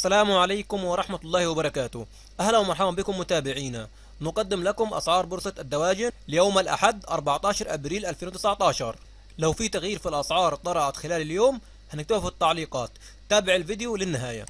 السلام عليكم ورحمة الله وبركاته أهلا ومرحبا بكم متابعينا نقدم لكم أسعار بورصة الدواجن ليوم الأحد 14 أبريل 2019 لو في تغيير في الأسعار طرأت خلال اليوم هنكتبه في التعليقات تابع الفيديو للنهاية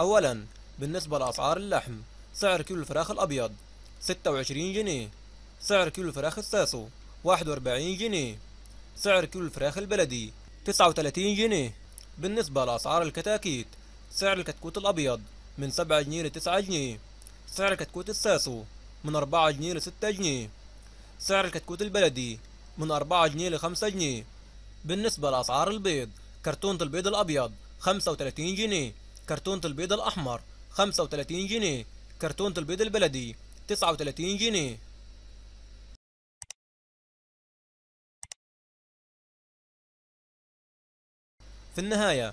أولا بالنسبة لأسعار اللحم سعر كيلو الفراخ الأبيض 26 جنيه سعر كيلو الفراخ الساسو 41 جنيه سعر كيلو الفراخ البلدي 39 جنيه بالنسبة لأسعار الكتاكيت سعر الكتكوت الأبيض من 7 جنيه ل 9 جنيه سعر الكتكوت الساسو من 4 جنيه ل 6 جنيه سعر الكتكوت البلدي من 4 جنيه ل 5 جنيه بالنسبة لأسعار البيض كرتونة البيض الأبيض 35 جنيه كرتونة البيض الأحمر 35 جنيه كرتونة البيض البلدي 39 جنيه في النهاية